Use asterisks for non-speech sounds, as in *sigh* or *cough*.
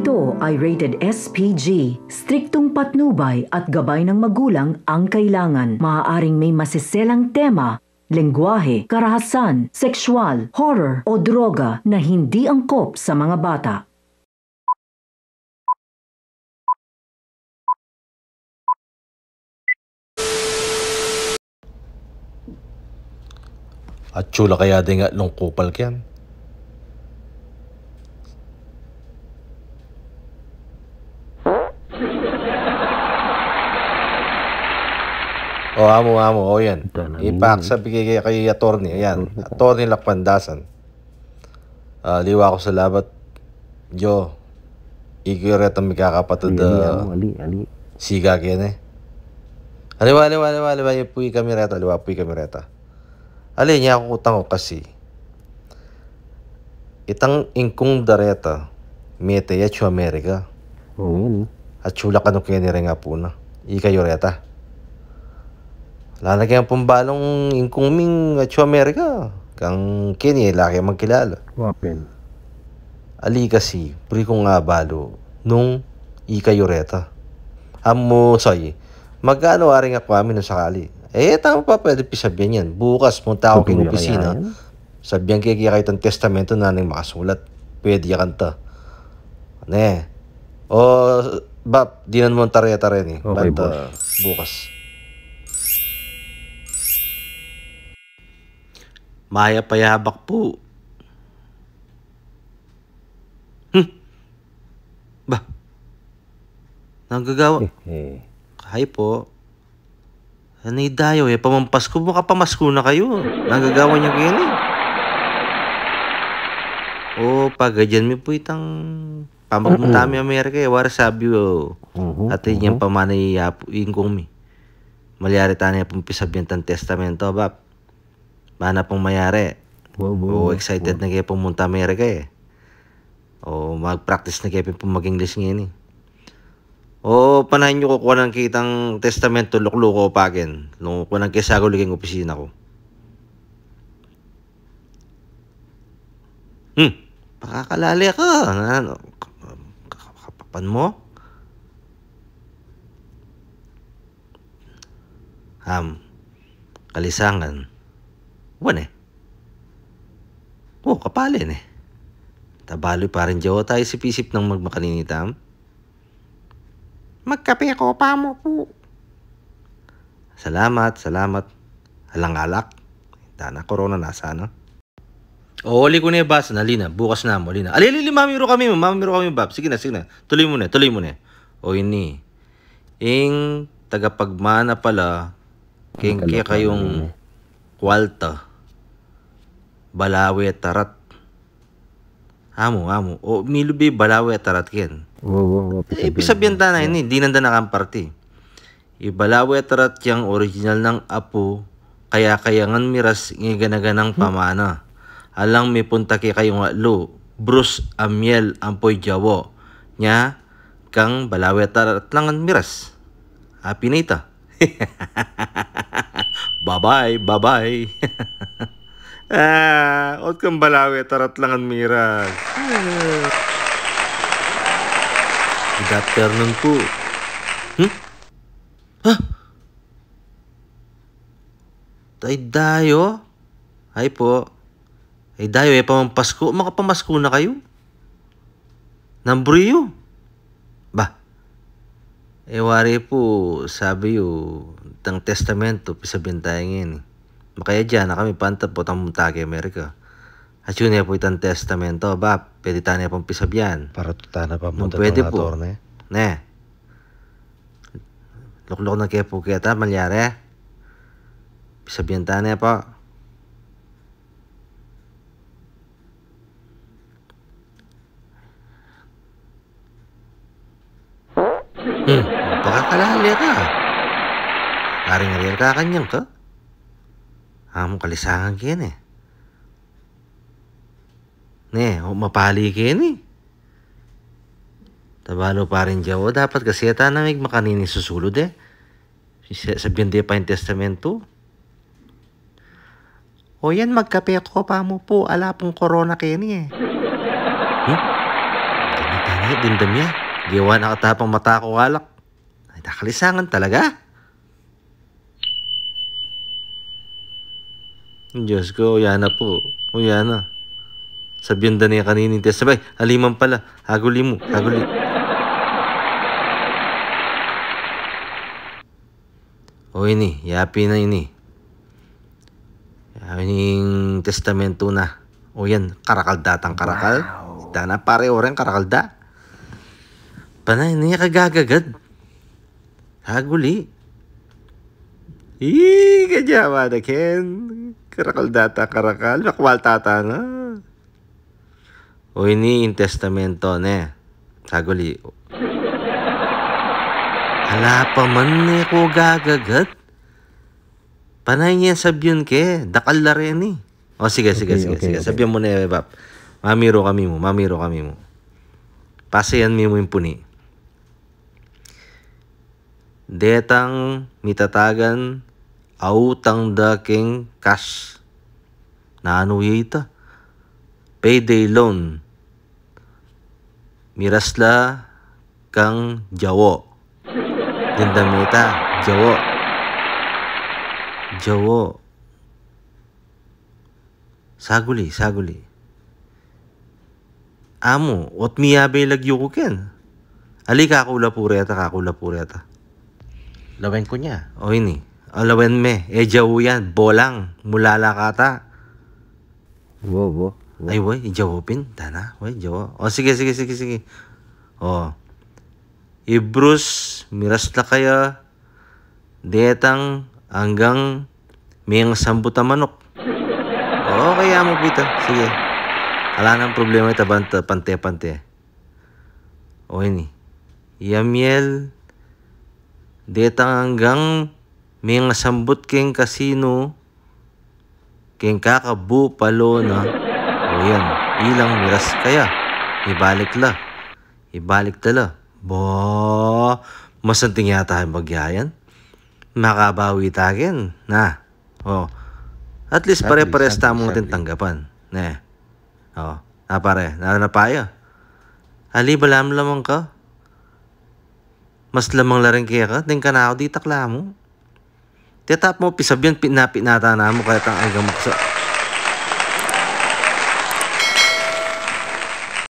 Ito ay rated SPG. Striktong patnubay at gabay ng magulang ang kailangan. Maaaring may masiselang tema lengguwahe, karahasan, sexual, horror o droga na hindi angkop sa mga bata. At chula kaya din nga nung kyan. amo, amo. O yan. Ipack sa bigay kay, kay attorney. Ayan. Attorney Lakpandasan. Uh, liwa ko salabat. Yo. Ikiret ang magkakapatid. ali, ali. Ah. Ah, Siga yan eh. Aliwa, aliwa, aliwa, aliwa. Yung puwi kami reta. Aliwa, puwi kami reta. Ali, niya ako utang ko kasi. Itang ingkong dareta. Mete ya chu Amerika. Oo. Eh. At chula ka no kaya ni Renga Puna. Ikayo reta lalagyan pong balong incoming at Amerika kang kini eh, laki magkilala Wapin. ali kasi pri ko nga balo nung ikayoreta amo soy magkano ari nga kami no sakali eh tama pa pwede pisabihan yan bukas punta ako kay opisina sabihan kay kaya kitang testamento na nang makasulat pwede ya kanta ne ano eh? o bab dinan mo tarya-tarya ni eh. okay, But, uh, bukas Maya payabak po. Hm. Ba? Nanggagawa? *laughs* Hi po. Ano dayo eh? Pamampas mo Baka pamasko na kayo. Nanggagawa niyo eh. ganyan eh. O, pagadyan mi po itang pamagmunta mi Amerika eh. Wara sabi o. Oh. Mm-hmm. At yun yung mm-hmm. pamanay yapo. Ah, yung kong mi. Malyari tanay pong pisabyan tang testamento, bab. Mana pong mayari. Wow, wow, oh, excited wow. na kayo pumunta Amerika eh. O oh, mag-practice na kayo pong mag-English ngayon eh. O oh, panahin nyo kukuha ng kitang testamento lukluko pa akin. Nung kukuha ng kisagol yung opisina ko. Hmm, pakakalali ka. Ano, ano kapapan mo? Ham, kalisangan. Uwan eh. Oh, kapalin eh, eh. Tabaloy pa rin jawa tayo sipisip ng magmakaninitam. Magkape ako, pamo po. Salamat, salamat. Alang-alak. Dana, corona nasa na. Oo, oh, ko na yung Nalina, bukas na mo. Alina, alilili, mamiro kami mo. Mamiro kami, Bob. Sige na, sige na. Tuloy mo na, tuloy mo na. O ini. Ing tagapagmana pala. Kaya kayong kwalta. බලාවය tarat. Amo, amo. O Milubi Balawe at Taratkin. Oo, oo, oo. Eh, ibig sabihin na yun, hindi nanda nakamparte. Ibalawe at Taratkiyang original ng apo, kaya kayangan miras ngiganaganang hmm. pamana. Alang may punta kay kayong alo, Bruce Amiel Ampoy Jawo, nya kang Balawe at Taratlangan miras. Happy na ito. *laughs* bye-bye, bye-bye. *laughs* Ah, ot kang balawi tarat lang ang miras. Good afternoon po. Hmm? Ha? Ay, dayo? Ay po. Ay, dayo, ay eh, pamampasko. Makapamasko na kayo. Nambriyo. Ba? Eh, wari po, sabi yo, tang testamento, pisabintayin yun eh. Makaya na kami panta po mutage Amerika. At yun po itang testamento, ba, pwede tayo pong pisabyan. Para tutana pa mo pwede po. Ne? Eh. ne. Luklok na kaya po kaya ta, malyari. Pisabyan tayo po. Hmm, baka kalahali ka. Aring real ka kanyang ka. Amo ah, kalisangan kini. Eh. Ne, o oh, mapali kini. Eh. Tabalo pa rin jawo oh, dapat kasi ata namig makanini susulod eh. Sabihan di pa yung testamento. O yan, magkape ko pa mo po. Ala pong corona kini eh. Hmm? Tani-tani, dindam niya. Giwa na katapang mata ko alak. Ay, nakalisangan talaga. Diyos ko, uyana po. Uyana. Sabihan da niya kaninin. Sabay, haliman pala. Haguli mo. Haguli. o ini, yapi na ini. Yapining testamento na. O yan, karakalda tang karakal. Wow. Dana pare oren karakalda. Panay niya kagagagad. Haguli. Ih, kajawa na Ken. Karakal data, karakal. Nakwal tata na. O ini in testamento ne. Saguli. Hala pa man ne ko gagagat. Panay niya sabyon ke. Dakal na rin eh. O sige, sige, okay, sige. Okay, sige. Okay. Sabyon mo na eh, Bap. Mamiro kami mo, mamiro kami mo. Pasayan mi mo yung puni. Detang mitatagan autang daking cash. Naano ita? Payday loan. Mirasla kang jawo. Dindamita, jawo. Jawo. Saguli, saguli. Amo, ot miyabe lagyo ko ken. Ali kakula pureta, kakula pureta. Lawen ko niya. O ini. Alawen me, ejaw yan, bolang, mulala kata. Wo, wo, Ay, woy, ijawopin, dana, woy, jawa. O, oh, sige, sige, sige, sige. O, oh. Ibrus, miras na kaya, detang, hanggang, miyang sambuta manok. Oo, oh, kaya mo pito. Sige. Wala nang problema ito, pante-pante. O, ini. Yamiel, detang hanggang, may nga sambot keng kasino keng kakabu palo na o yan ilang miras kaya ibalik la ibalik tala bo masanting yata ang bagyayan makabawi tagen na o at least pare-pares tamo natin tanggapan ne o na pare na napaya ali balam lamang ka mas lamang la rin kaya ka tingka na ako di taklamo Tiyatap mo, pisabyan yan, pinapinata na mo, kaya tang ang gamot